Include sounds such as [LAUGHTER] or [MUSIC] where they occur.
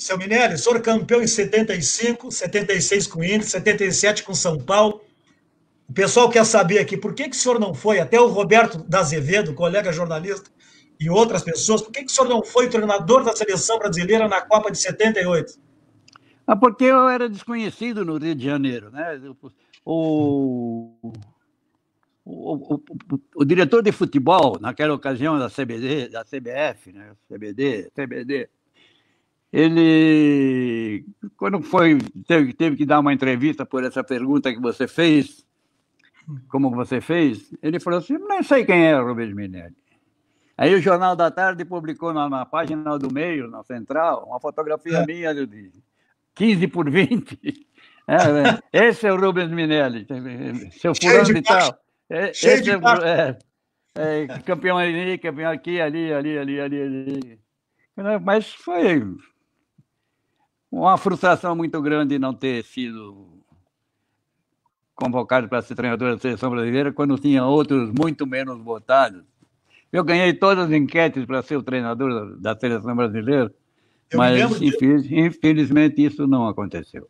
Seu Minelli, o senhor campeão em 75, 76 com o Inter, 77 com São Paulo. O pessoal quer saber aqui, por que, que o senhor não foi? Até o Roberto da Azevedo, colega jornalista, e outras pessoas, por que, que o senhor não foi treinador da seleção brasileira na Copa de 78? Ah, porque eu era desconhecido no Rio de Janeiro, né? O, o, o, o diretor de futebol, naquela ocasião da CBD, da CBF, né? CBD, CBD, ele, quando foi, teve, teve que dar uma entrevista por essa pergunta que você fez, como você fez, ele falou assim: não sei quem é Rubens Minelli. Aí o Jornal da Tarde publicou na, na página do meio, na central, uma fotografia é. minha de 15 por 20. [LAUGHS] É, né? esse é o Rubens Minelli, seu fulano e tal. É, Cheio de é, é, é, campeão ali, campeão aqui, ali, ali, ali, ali. ali. Mas foi uma frustração muito grande não ter sido convocado para ser treinador da seleção brasileira quando tinha outros muito menos votados. Eu ganhei todas as enquetes para ser o treinador da, seleção brasileira, eu mas infeliz, infelizmente isso não aconteceu.